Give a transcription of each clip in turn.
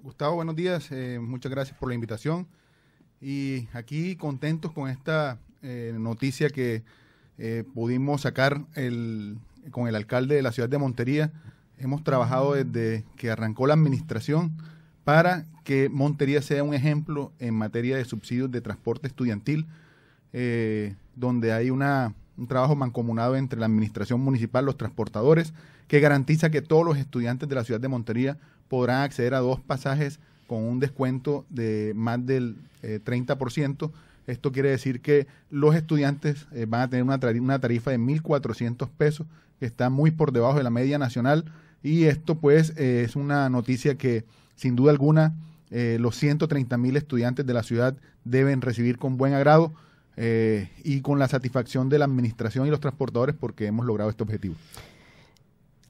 Gustavo, buenos días. Eh, muchas gracias por la invitación. Y aquí contentos con esta eh, noticia que eh, pudimos sacar con el alcalde de la ciudad de Montería. Hemos trabajado desde que arrancó la administración para que Montería sea un ejemplo en materia de subsidios de transporte estudiantil, donde hay un trabajo mancomunado entre la administración municipal, los transportadores, que garantiza que todos los estudiantes de la ciudad de Montería podrán acceder a dos pasajes con un descuento de más del 30%. Eh, esto quiere decir que los estudiantes eh, van a tener una, tarifa, de 1.400 pesos, que está muy por debajo de la media nacional. Y esto pues eh, es una noticia que sin duda alguna los 130.000 mil estudiantes de la ciudad deben recibir con buen agrado. y con la satisfacción de la administración y los transportadores porque hemos logrado este objetivo.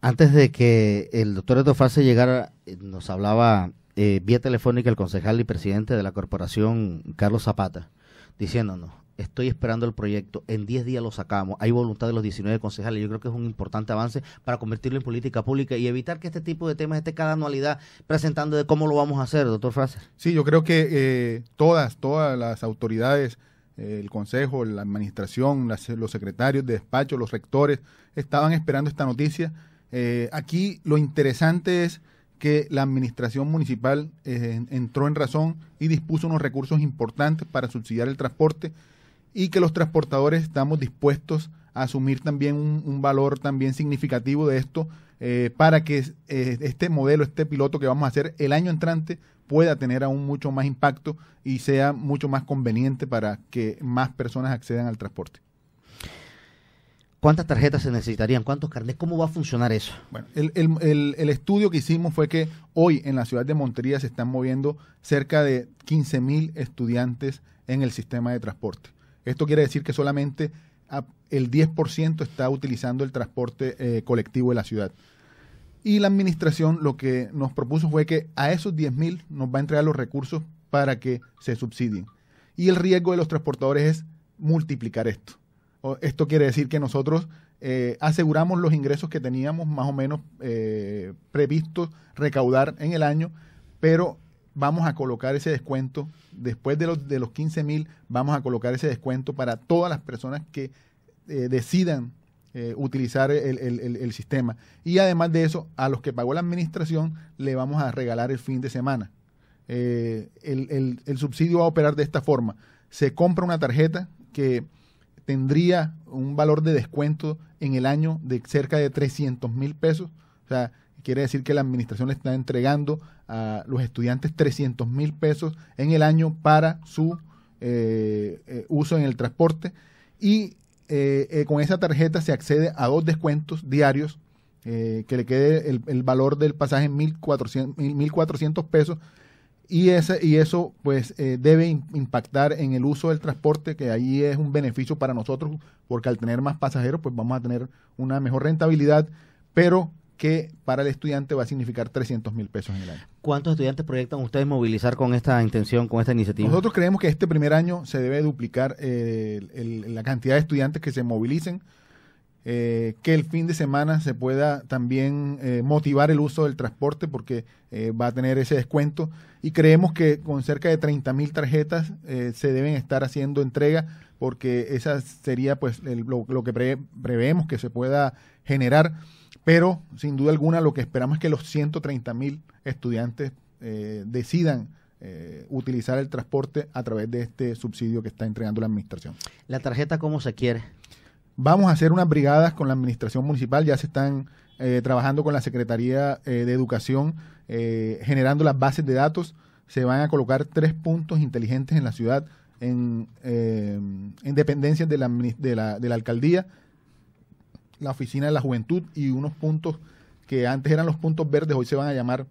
Antes de que el doctor Edo Fase llegara, eh, nos hablaba eh, vía telefónica el concejal y presidente de la corporación, Carlos Zapata, diciéndonos, estoy esperando el proyecto, en 10 días lo sacamos, hay voluntad de los 19 concejales, yo creo que es un importante avance para convertirlo en política pública y evitar que este tipo de temas esté cada anualidad presentando de cómo lo vamos a hacer, doctor Farce. Sí, yo creo que eh, todas, todas las autoridades, el consejo, la administración, los secretarios de despacho, los rectores, estaban esperando esta noticia eh, aquí lo interesante es que la administración municipal eh, entró en razón y dispuso unos recursos importantes para subsidiar el transporte y que los transportadores estamos dispuestos a asumir también un, valor también significativo de esto eh, para que este modelo, este piloto que vamos a hacer el año entrante pueda tener aún mucho más impacto y sea mucho más conveniente para que más personas accedan al transporte. ¿Cuántas tarjetas se necesitarían? ¿Cuántos carnets? ¿Cómo va a funcionar eso? Bueno, el, estudio que hicimos fue que hoy en la ciudad de Montería se están moviendo cerca de 15.000 mil estudiantes en el sistema de transporte. Esto quiere decir que solamente el 10% está utilizando el transporte eh, colectivo de la ciudad. Y la administración lo que nos propuso fue que a esos 10 mil nos va a entregar los recursos para que se subsidien. Y el riesgo de los transportadores es multiplicar esto. Esto quiere decir que nosotros eh, aseguramos los ingresos que teníamos más o menos eh, previstos recaudar en el año, pero vamos a colocar ese descuento, después de los, de los 15 mil, vamos a colocar ese descuento para todas las personas que eh, decidan utilizar el, el, sistema. Y además de eso, a los que pagó la administración le vamos a regalar el fin de semana. el subsidio va a operar de esta forma. Se compra una tarjeta que tendría un valor de descuento en el año de cerca de 300 mil pesos. O sea, quiere decir que la administración le está entregando a los estudiantes 300 mil pesos en el año para su eh, eh, uso en el transporte. Y eh, con esa tarjeta se accede a dos descuentos diarios, que le quede el, el valor del pasaje en 1.400 pesos y, ese, y eso pues eh, debe impactar en el uso del transporte, que ahí es un beneficio para nosotros, porque al tener más pasajeros pues vamos a tener una mejor rentabilidad, pero que para el estudiante va a significar 300 mil pesos en el año. ¿Cuántos estudiantes proyectan ustedes movilizar con esta intención, con esta iniciativa? Nosotros creemos que este primer año se debe duplicar eh, la cantidad de estudiantes que se movilicen, eh, que el fin de semana se pueda también motivar el uso del transporte porque va a tener ese descuento y creemos que con cerca de 30.000 tarjetas eh, se deben estar haciendo entrega porque esa sería pues lo, que prevemos preveemos que se pueda generar, pero sin duda alguna lo que esperamos es que los 130.000 estudiantes eh, decidan eh, utilizar el transporte a través de este subsidio que está entregando la administración. ¿La tarjeta cómo se quiere? Vamos a hacer unas brigadas con la administración municipal, ya se están eh, trabajando con la Secretaría eh, de Educación, eh, generando las bases de datos. Se van a colocar tres puntos inteligentes en la ciudad, en, dependencia dependencias de la, de, la, alcaldía, la oficina de la juventud y unos puntos que antes eran los puntos verdes, hoy se van a llamar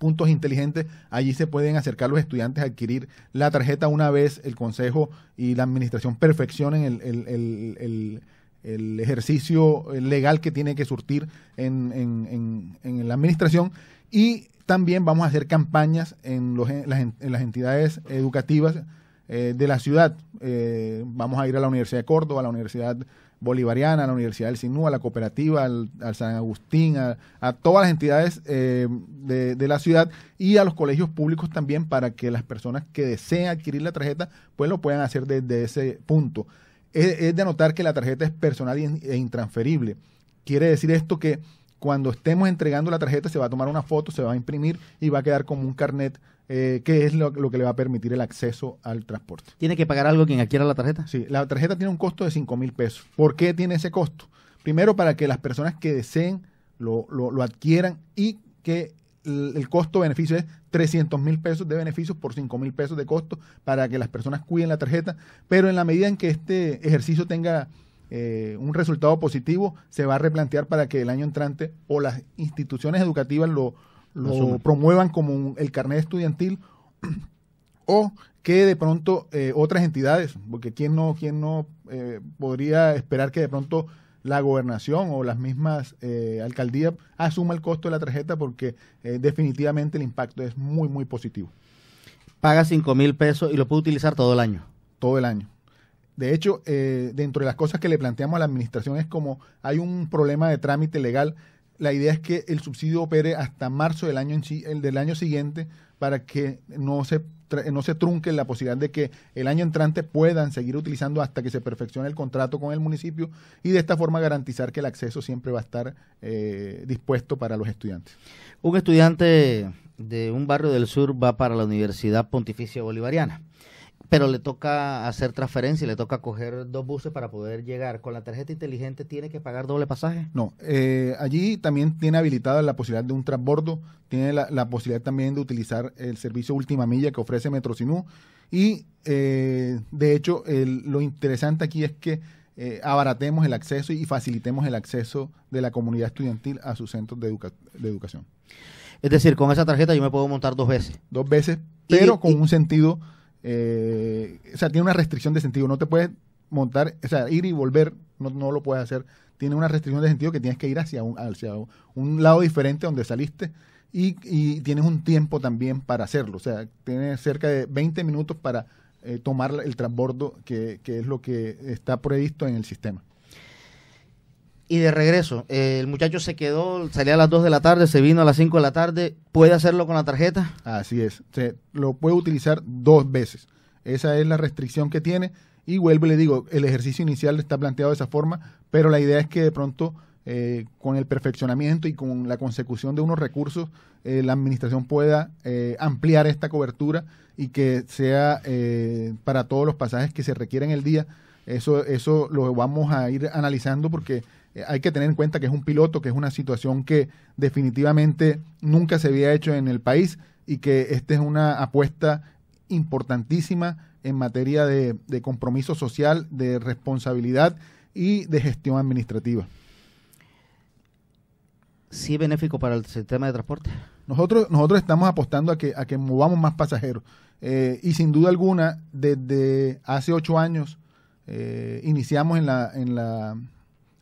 puntos inteligentes, allí se pueden acercar los estudiantes a adquirir la tarjeta una vez el consejo y la administración perfeccionen el, el ejercicio eh, legal que tiene que surtir en, en, en, la administración y también vamos a hacer campañas en, los, las, las, entidades educativas eh, de la ciudad. Eh, vamos a ir a la Universidad de Córdoba, a la Universidad Bolivariana, a la Universidad del Sinú, a la Cooperativa, al, San Agustín, a, todas las entidades de, de, la ciudad y a los colegios públicos también para que las personas que deseen adquirir la tarjeta pues lo puedan hacer desde ese punto. Es, de anotar que la tarjeta es personal e intransferible. Quiere decir esto que cuando estemos entregando la tarjeta se va a tomar una foto, se va a imprimir y va a quedar como un carnet eh, que es lo, que le va a permitir el acceso al transporte. ¿Tiene que pagar algo quien adquiera la tarjeta? Sí, la tarjeta tiene un costo de 5 mil pesos. ¿Por qué tiene ese costo? Primero, para que las personas que deseen lo, lo adquieran y que el costo-beneficio es 300 mil pesos de beneficios por 5 mil pesos de costo para que las personas cuiden la tarjeta, pero en la medida en que este ejercicio tenga eh, un resultado positivo, se va a replantear para que el año entrante o las instituciones educativas lo, promuevan como el carnet estudiantil o que de pronto eh, otras entidades, porque quién no, quién no eh, podría esperar que de pronto la gobernación o las mismas eh, alcaldías asuma el costo de la tarjeta porque eh, definitivamente el impacto es muy, muy positivo. Paga 5 mil pesos y lo puede utilizar todo el año. Todo el año. De hecho, eh, dentro de las cosas que le planteamos a la administración es como hay un problema de trámite legal la idea es que el subsidio opere hasta marzo del año, siguiente para que no se trunque la posibilidad de que el año entrante puedan seguir utilizando hasta que se perfeccione el contrato con el municipio y de esta forma garantizar que el acceso siempre va a estar eh, dispuesto para los estudiantes. Un estudiante de un barrio del sur va para la Universidad Pontificia Bolivariana pero le toca hacer transferencia y le toca coger dos buses para poder llegar. ¿Con la tarjeta inteligente tiene que pagar doble pasaje? No, eh, allí también tiene habilitada la posibilidad de un transbordo, tiene la, posibilidad también de utilizar el servicio última milla que ofrece Metrocinú y eh, de hecho lo interesante aquí es que eh, abaratemos el acceso y facilitemos el acceso de la comunidad estudiantil a sus centros de, educación. Es decir, con esa tarjeta yo me puedo montar dos veces. Dos veces, pero con un sentido eh, o sea, tiene una restricción de sentido. No te puedes montar, o sea, ir y volver, no, lo puedes hacer. Tiene una restricción de sentido que tienes que ir hacia un, hacia un lado diferente donde saliste y, tienes un tiempo también para hacerlo. O sea, tienes cerca de 20 minutos para eh, tomar el transbordo que es lo que está previsto en el sistema y de regreso. Eh, el muchacho se quedó, salía a las 2 de la tarde, se vino a las 5 de la tarde. ¿Puede hacerlo con la tarjeta? Así es. Se, lo puede utilizar dos veces. Esa es la restricción que tiene. Y vuelvo y le digo, el ejercicio inicial está planteado de esa forma, pero la idea es que de pronto, eh, con el perfeccionamiento y con la consecución de unos recursos, eh, la administración pueda ampliar esta cobertura y que sea para todos los pasajes que se requieren el día. Eso, eso lo vamos a ir analizando porque eh, hay que tener en cuenta que es un piloto, que es una situación que definitivamente nunca se había hecho en el país y que esta es una apuesta importantísima en materia de, compromiso social, de responsabilidad y de gestión administrativa. ¿Sí es benéfico para el sistema de transporte? Nosotros, nosotros estamos apostando a que, a que movamos más pasajeros. Eh, y sin duda alguna, desde hace ocho años eh, iniciamos en la, en la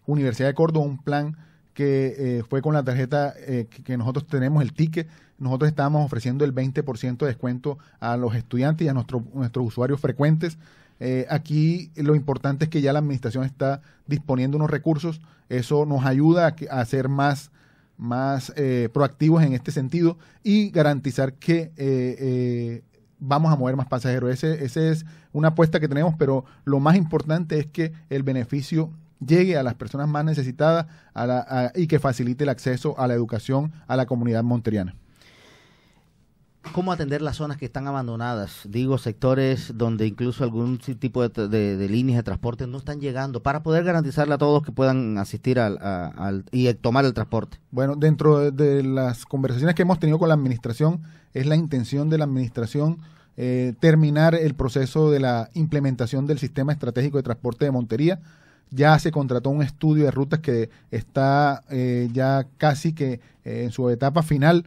Universidad de Córdoba, un plan que eh, fue con la tarjeta eh, que nosotros tenemos, el ticket, nosotros estamos ofreciendo el 20% de descuento a los estudiantes y a nuestro, nuestros usuarios frecuentes. Eh, aquí lo importante es que ya la administración está disponiendo unos recursos, eso nos ayuda a, ser más, más proactivos en este sentido y garantizar que vamos a mover más pasajeros. Esa ese es una apuesta que tenemos, pero lo más importante es que el beneficio llegue a las personas más necesitadas y que facilite el acceso a la educación a la comunidad monteriana. ¿Cómo atender las zonas que están abandonadas? Digo, sectores donde incluso algún tipo de, líneas de transporte no están llegando, para poder garantizarle a todos que puedan asistir al, y tomar el transporte. Bueno, dentro de, las conversaciones que hemos tenido con la administración, es la intención de la administración eh, terminar el proceso de la implementación del sistema estratégico de transporte de Montería ya se contrató un estudio de rutas que está eh, ya casi que eh, en su etapa final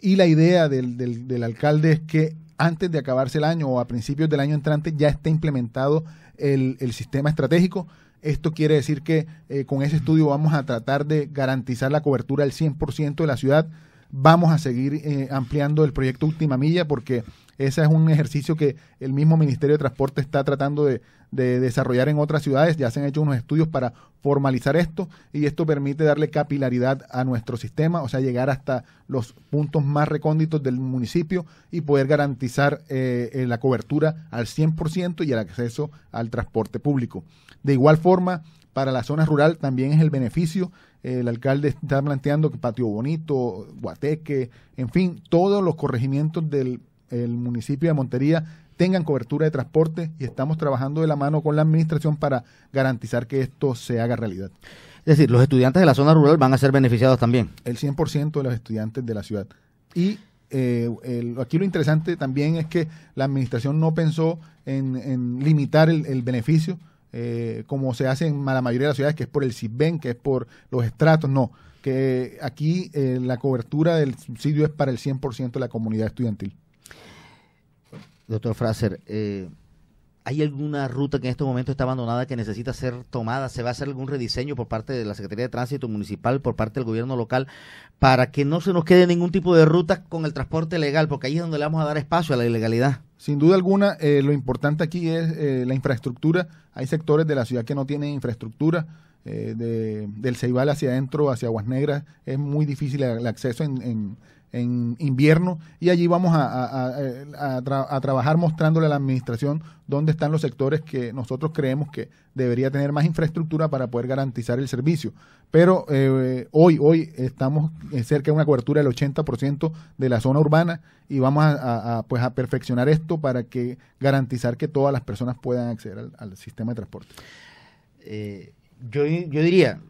y la idea del, del, alcalde es que antes de acabarse el año o a principios del año entrante ya esté implementado el, sistema estratégico. Esto quiere decir que eh, con ese estudio vamos a tratar de garantizar la cobertura del 100% de la ciudad. Vamos a seguir ampliando el proyecto Última Milla porque ese es un ejercicio que el mismo Ministerio de Transporte está tratando de, desarrollar en otras ciudades. Ya se han hecho unos estudios para formalizar esto y esto permite darle capilaridad a nuestro sistema, o sea, llegar hasta los puntos más recónditos del municipio y poder garantizar eh, eh, la cobertura al 100% y el acceso al transporte público. De igual forma, para la zona rural también es el beneficio. El alcalde está planteando que Patio Bonito, Guateque, en fin, todos los corregimientos del el municipio de Montería tengan cobertura de transporte y estamos trabajando de la mano con la administración para garantizar que esto se haga realidad. Es decir, los estudiantes de la zona rural van a ser beneficiados también. El 100% de los estudiantes de la ciudad. Y eh, aquí lo interesante también es que la administración no pensó en, limitar el, beneficio eh, como se hace en la mayoría de las ciudades, que es por el CISBEN, que es por los estratos, no. Que aquí eh, la cobertura del subsidio es para el 100% de la comunidad estudiantil. Doctor Fraser, eh, ¿hay alguna ruta que en este momento está abandonada que necesita ser tomada? ¿Se va a hacer algún rediseño por parte de la Secretaría de Tránsito Municipal, por parte del gobierno local, para que no se nos quede ningún tipo de ruta con el transporte legal? Porque ahí es donde le vamos a dar espacio a la ilegalidad. Sin duda alguna, eh, lo importante aquí es eh, la infraestructura. Hay sectores de la ciudad que no tienen infraestructura. del Ceibal hacia adentro, hacia Aguas Negras, es muy difícil el acceso en, en invierno y allí vamos eh, a, trabajar mostrándole a la administración dónde están los sectores que nosotros creemos que debería tener más infraestructura para poder garantizar el servicio. Pero eh, hoy, hoy estamos eh, cerca de una cobertura del 80% de la zona urbana y vamos a, pues a perfeccionar esto para que garantizar que todas las personas puedan acceder al, sistema de transporte. yo, yo diría,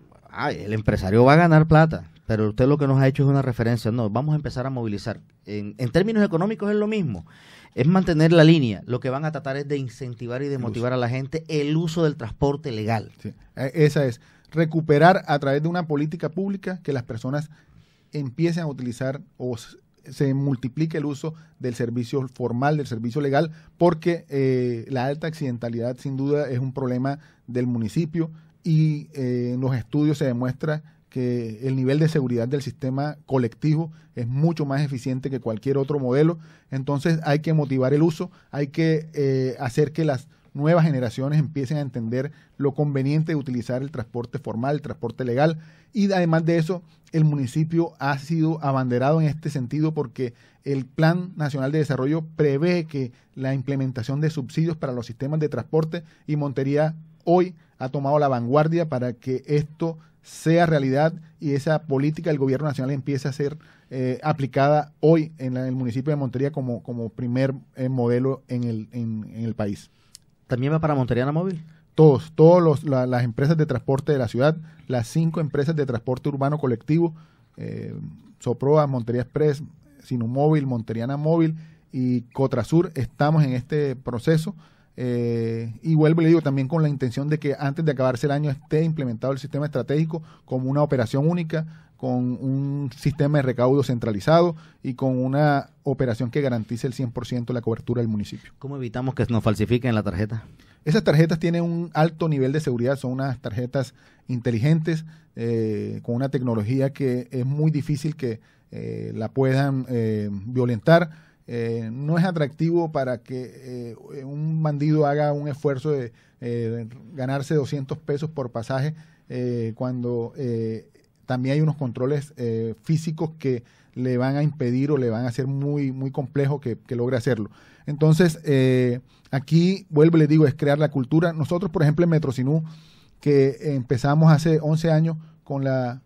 el empresario va a ganar plata pero usted lo que nos ha hecho es una referencia. No, vamos a empezar a movilizar. En, términos económicos es lo mismo. Es mantener la línea. Lo que van a tratar es de incentivar y de motivar a la gente el uso del transporte legal. E, esa es. Recuperar a través de una política pública que las personas empiecen a utilizar o se multiplique el uso del servicio formal, del servicio legal, porque eh, la alta accidentalidad sin duda es un problema del municipio y eh, en los estudios se demuestra que el nivel de seguridad del sistema colectivo es mucho más eficiente que cualquier otro modelo. Entonces hay que motivar el uso, hay que eh, hacer que las nuevas generaciones empiecen a entender lo conveniente de utilizar el transporte formal, el transporte legal. Y además de eso, el municipio ha sido abanderado en este sentido porque el Plan Nacional de Desarrollo prevé que la implementación de subsidios para los sistemas de transporte y Montería hoy ha tomado la vanguardia para que esto sea realidad y esa política del gobierno nacional empiece a ser eh, aplicada hoy en, el municipio de Montería como, como primer eh, modelo en el, en, el país. ¿También va para Monteriana Móvil? Todos, todas las empresas de transporte de la ciudad, las cinco empresas de transporte urbano colectivo, eh, Soproa, Montería Express, Sinumóvil, Monteriana Móvil y Cotrasur, estamos en este proceso. Eh, y vuelvo y le digo también con la intención de que antes de acabarse el año esté implementado el sistema estratégico como una operación única, con un sistema de recaudo centralizado y con una operación que garantice el 100% de la cobertura del municipio. ¿Cómo evitamos que nos falsifiquen la tarjeta? Esas tarjetas tienen un alto nivel de seguridad, son unas tarjetas inteligentes eh, con una tecnología que es muy difícil que eh, la puedan violentar eh, no es atractivo para que eh, un bandido haga un esfuerzo de, eh, ganarse 200 pesos por pasaje cuando también hay unos controles físicos que le van a impedir o le van a hacer muy, muy complejo que, logre hacerlo. Entonces, aquí vuelvo y les digo, es crear la cultura. Nosotros, por ejemplo, en Metrocinú, que empezamos hace 11 años con la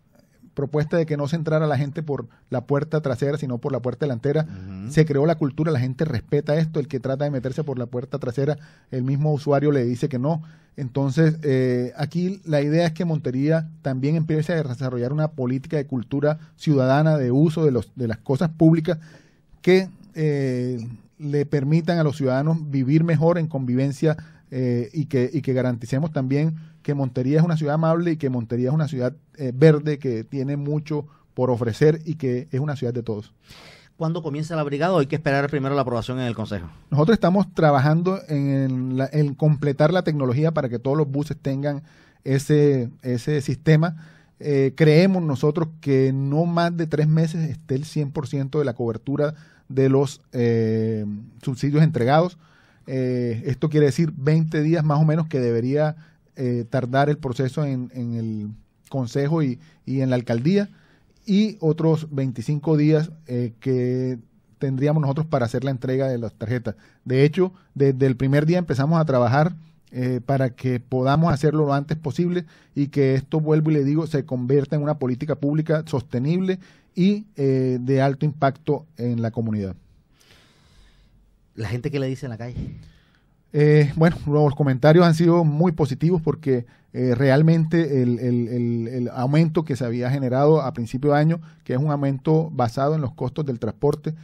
propuesta de que no se entrara la gente por la puerta trasera, sino por la puerta delantera. Se creó la cultura, la gente respeta esto. El que trata de meterse por la puerta trasera, el mismo usuario le dice que no. Entonces, eh, aquí la idea es que Montería también empiece a desarrollar una política de cultura ciudadana, de uso de, los, de las cosas públicas, que eh, le permitan a los ciudadanos vivir mejor en convivencia eh, y, que, y que garanticemos también que Montería es una ciudad amable y que Montería es una ciudad eh, verde que tiene mucho por ofrecer y que es una ciudad de todos. ¿Cuándo comienza la brigada o hay que esperar primero la aprobación en el Consejo? Nosotros estamos trabajando en, completar la tecnología para que todos los buses tengan ese, ese sistema. Eh, creemos nosotros que no más de tres meses esté el 100% de la cobertura de los eh, subsidios entregados. esto quiere decir 20 días más o menos que debería eh, tardar el proceso en, el Consejo y, en la Alcaldía y otros 25 días eh, que tendríamos nosotros para hacer la entrega de las tarjetas. De hecho, desde el primer día empezamos a trabajar eh, para que podamos hacerlo lo antes posible y que esto, vuelvo y le digo, se convierta en una política pública sostenible y de alto impacto en la comunidad. La gente que le dice en la calle. Eh, bueno, los comentarios han sido muy positivos porque eh, realmente el, aumento que se había generado a principio de año, que es un aumento basado en los costos del transporte,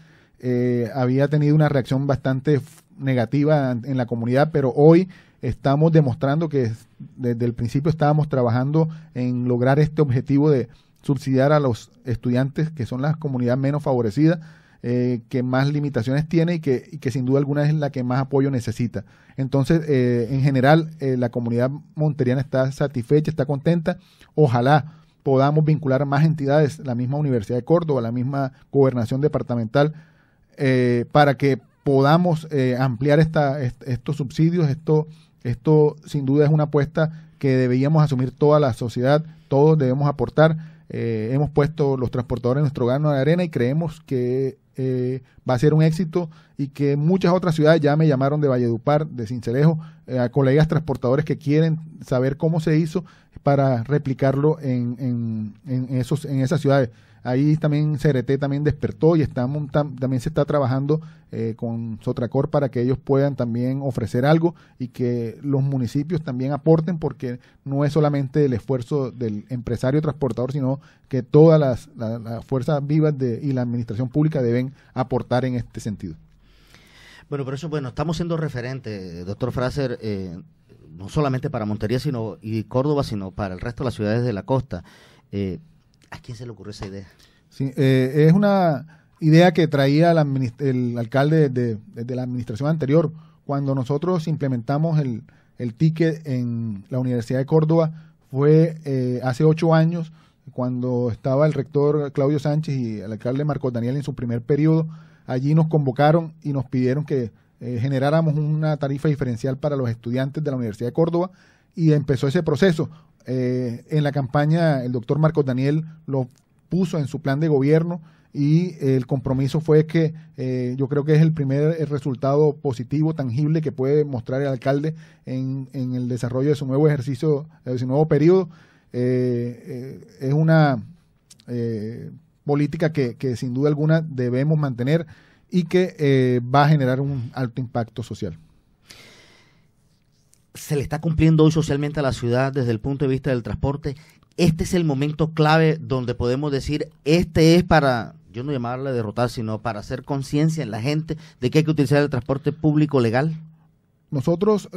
eh, había tenido una reacción bastante negativa en la comunidad, pero hoy estamos demostrando que desde el principio estábamos trabajando en lograr este objetivo de subsidiar a los estudiantes que son las comunidades menos favorecidas eh, que más limitaciones tiene y que, sin duda alguna es la que más apoyo necesita. Entonces, eh, en general, eh, la comunidad monteriana está satisfecha, está contenta. Ojalá podamos vincular más entidades, la misma Universidad de Córdoba, la misma gobernación departamental, para que podamos ampliar estos subsidios. Esto, esto sin duda es una apuesta que deberíamos asumir toda la sociedad, todos debemos aportar. hemos puesto los transportadores en nuestro gano de arena y creemos que eh, va a ser un éxito y que muchas otras ciudades ya me llamaron de Valledupar, de Cincelejo, eh, a colegas transportadores que quieren saber cómo se hizo para replicarlo en, esos, en esas ciudades. Ahí también CRT también despertó y estamos también se está trabajando eh, con Sotracor para que ellos puedan también ofrecer algo y que los municipios también aporten porque no es solamente el esfuerzo del empresario transportador, sino que todas las, fuerzas vivas y la administración pública deben aportar en este sentido. Bueno, por eso, bueno, estamos siendo referentes, doctor Fraser, eh, no solamente para Montería sino, y Córdoba, sino para el resto de las ciudades de la costa. Eh, ¿A quién se le ocurrió esa idea? Sí, eh, es una idea que traía el, alcalde de, la administración anterior. Cuando nosotros implementamos el ticket en la Universidad de Córdoba, fue hace ocho años, cuando estaba el rector Claudio Sánchez y el alcalde Marco Daniel en su primer periodo, allí nos convocaron y nos pidieron que eh, generáramos una tarifa diferencial para los estudiantes de la Universidad de Córdoba y empezó ese proceso. Eh, en la campaña el doctor Marcos Daniel lo puso en su plan de gobierno y el compromiso fue que eh, yo creo que es el primer resultado positivo, tangible que puede mostrar el alcalde en, en el desarrollo de su nuevo ejercicio, de su nuevo periodo eh, eh, es una eh, política que, sin duda alguna debemos mantener y que va a generar un alto impacto social se le está cumpliendo hoy socialmente a la ciudad desde el punto de vista del transporte. Este es el momento clave donde podemos decir, este es para, yo no llamarle derrotar, sino para hacer conciencia en la gente de que hay que utilizar el transporte público legal. Nosotros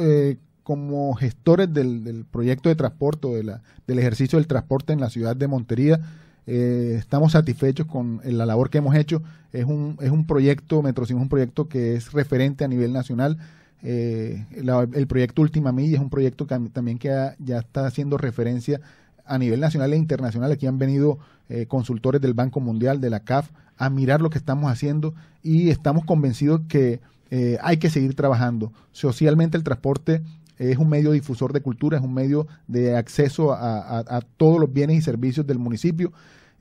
como gestores del, proyecto de transporte, del ejercicio del transporte en la ciudad de Montería, eh, estamos satisfechos con eh, la labor que hemos hecho. Es un, es un proyecto, es un proyecto que es referente a nivel nacional. Eh, el proyecto Última Milla es un proyecto que también que ya está haciendo referencia a nivel nacional e internacional. Aquí han venido consultores del Banco Mundial, de la CAF, a mirar lo que estamos haciendo y estamos convencidos que hay que seguir trabajando. Socialmente el transporte es un medio difusor de cultura, es un medio de acceso a, todos los bienes y servicios del municipio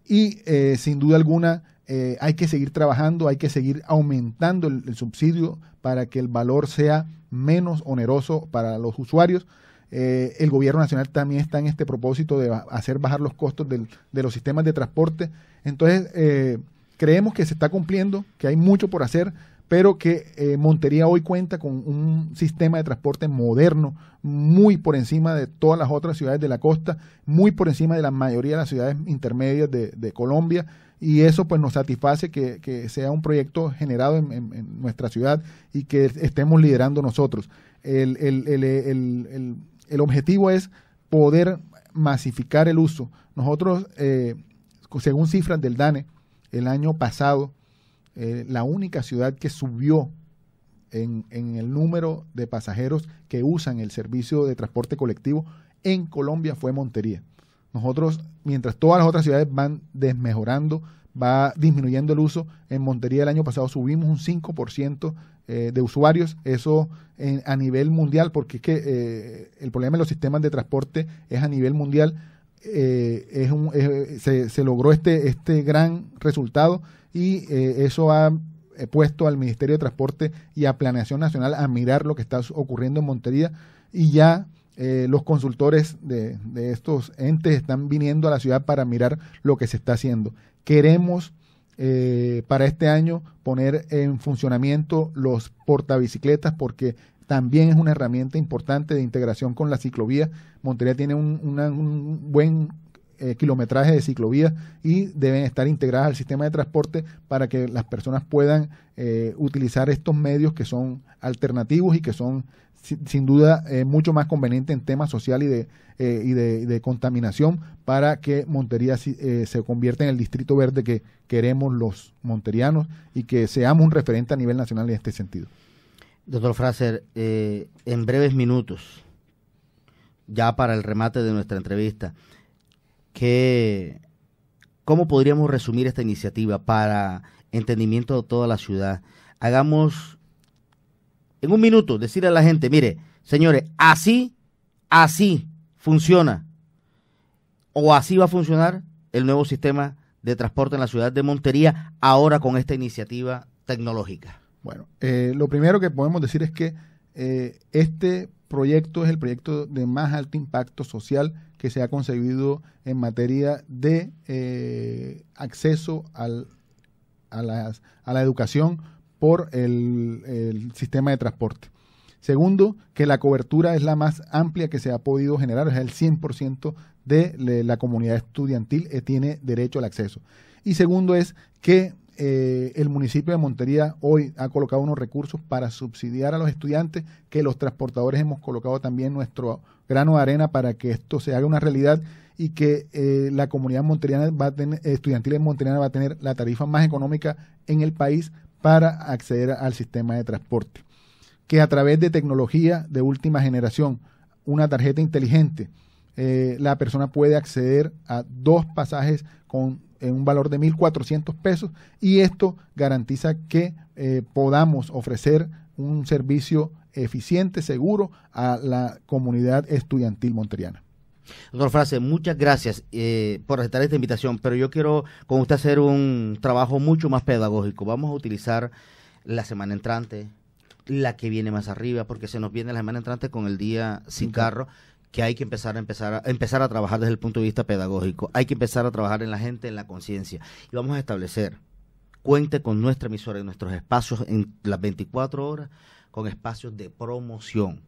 y eh, sin duda alguna eh, hay que seguir trabajando, hay que seguir aumentando el, subsidio para que el valor sea menos oneroso para los usuarios. Eh, el gobierno nacional también está en este propósito de hacer bajar los costos de los sistemas de transporte. Entonces, creemos que se está cumpliendo, que hay mucho por hacer pero que eh, Montería hoy cuenta con un sistema de transporte moderno, muy por encima de todas las otras ciudades de la costa, muy por encima de la mayoría de las ciudades intermedias de, Colombia, y eso pues nos satisface que, sea un proyecto generado en, nuestra ciudad y que estemos liderando nosotros. El, objetivo es poder masificar el uso. Nosotros, eh, según cifras del DANE, el año pasado, eh, la única ciudad que subió en, el número de pasajeros que usan el servicio de transporte colectivo en Colombia fue Montería. Nosotros, mientras todas las otras ciudades van desmejorando, va disminuyendo el uso, en Montería el año pasado subimos un 5% eh, de usuarios, eso a nivel mundial, porque es que eh, el problema de los sistemas de transporte es a nivel mundial eh, es un, eh, se, logró este, este gran resultado y eh, eso ha puesto al Ministerio de Transporte y a Planeación Nacional a mirar lo que está ocurriendo en Montería y ya los consultores de, de, estos entes están viniendo a la ciudad para mirar lo que se está haciendo. Queremos para este año poner en funcionamiento los portabicicletas porque también es una herramienta importante de integración con la ciclovía. Montería tiene un, buen eh, kilometraje de ciclovías y deben estar integradas al sistema de transporte para que las personas puedan eh, utilizar estos medios que son alternativos y que son sin, duda eh, mucho más convenientes en temas social y de, de, contaminación para que Montería se convierta en el distrito verde que queremos los monterianos y que seamos un referente a nivel nacional en este sentido. Doctor Fraser, eh, en breves minutos, ya para el remate de nuestra entrevista, ¿qué, ¿cómo podríamos resumir esta iniciativa para entendimiento de toda la ciudad? Hagamos en un minuto, decirle a la gente, mire, señores, así, así funciona o así va a funcionar el nuevo sistema de transporte en la ciudad de Montería ahora con esta iniciativa tecnológica. Bueno, eh, lo primero que podemos decir es que eh, este proyecto es el proyecto de más alto impacto social que se ha concebido en materia de eh, acceso a, la educación por el, sistema de transporte. Segundo, que la cobertura es la más amplia que se ha podido generar, es el 100% de la comunidad estudiantil tiene derecho al acceso. Y segundo es que eh, el municipio de Montería hoy ha colocado unos recursos para subsidiar a los estudiantes, que los transportadores hemos colocado también nuestro grano de arena para que esto se haga una realidad y que eh, la comunidad monteriana va a va a tener la tarifa más económica en el país para acceder al sistema de transporte. Que a través de tecnología de última generación, una tarjeta inteligente, eh, la persona puede acceder a dos pasajes con en un valor de 1.400 pesos y esto garantiza que eh, podamos ofrecer un servicio eficiente, seguro a la comunidad estudiantil monteriana. Doctor Frase, muchas gracias eh, por aceptar esta invitación, pero yo quiero con usted hacer un trabajo mucho más pedagógico. Vamos a utilizar la semana entrante, la que viene más arriba, porque se nos viene la semana entrante con el día sin carro que hay que empezar a empezar a empezar a trabajar desde el punto de vista pedagógico. Hay que empezar a trabajar en la gente, en la conciencia. Y vamos a establecer, cuente con nuestra emisora en nuestros espacios en las 24 horas, con espacios de promoción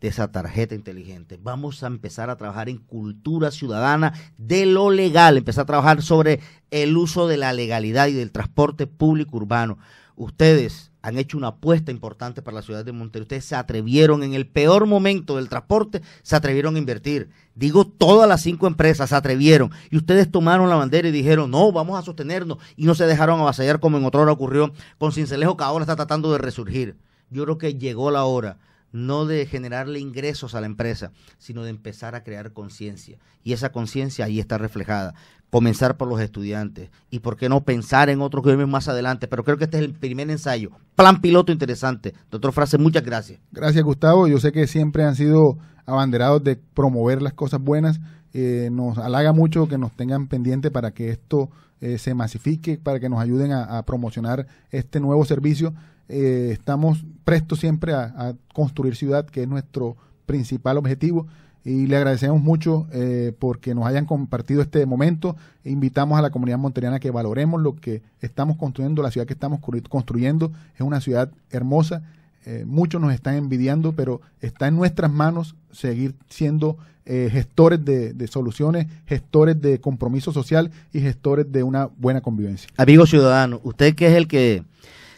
de esa tarjeta inteligente. Vamos a empezar a trabajar en cultura ciudadana de lo legal, empezar a trabajar sobre el uso de la legalidad y del transporte público urbano ustedes han hecho una apuesta importante para la ciudad de Monterrey. Ustedes se atrevieron en el peor momento del transporte, se atrevieron a invertir. Digo, todas las cinco empresas se atrevieron y ustedes tomaron la bandera y dijeron, no, vamos a sostenernos y no se dejaron avasallar como en otra hora ocurrió con Cincelejo que ahora está tratando de resurgir. Yo creo que llegó la hora no de generarle ingresos a la empresa, sino de empezar a crear conciencia. Y esa conciencia ahí está reflejada. Comenzar por los estudiantes y por qué no pensar en otros que más adelante. Pero creo que este es el primer ensayo. Plan piloto interesante. Doctor Frase, muchas gracias. Gracias, Gustavo. Yo sé que siempre han sido abanderados de promover las cosas buenas. Eh, nos halaga mucho que nos tengan pendiente para que esto eh, se masifique, para que nos ayuden a promocionar este nuevo servicio eh, estamos prestos siempre a, construir ciudad, que es nuestro principal objetivo. Y le agradecemos mucho eh, porque nos hayan compartido este momento. E invitamos a la comunidad monteriana que valoremos lo que estamos construyendo, la ciudad que estamos construyendo. Es una ciudad hermosa. Eh, muchos nos están envidiando, pero está en nuestras manos seguir siendo gestores de, soluciones, gestores de compromiso social y gestores de una buena convivencia. Amigo ciudadano, usted que es el que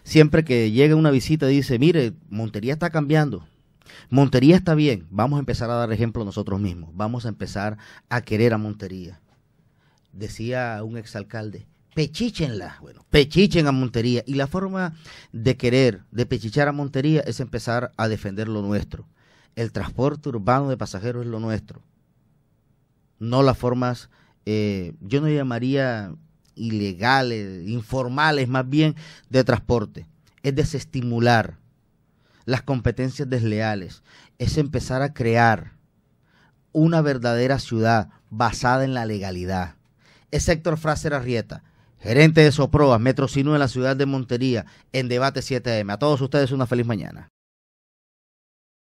siempre que llega una visita dice, mire, Montería está cambiando. Montería está bien, vamos a empezar a dar ejemplo nosotros mismos, vamos a empezar a querer a Montería. Decía un exalcalde, pechíchenla, bueno, pechichen a Montería. Y la forma de querer, de pechichar a Montería es empezar a defender lo nuestro. El transporte urbano de pasajeros es lo nuestro. No las formas, eh, yo no llamaría ilegales, informales más bien, de transporte. Es desestimular las competencias desleales. Es empezar a crear una verdadera ciudad basada en la legalidad. Es Héctor Fraser Arrieta, gerente de Soproa, Metrocino de la ciudad de Montería, en Debate 7M. A todos ustedes una feliz mañana.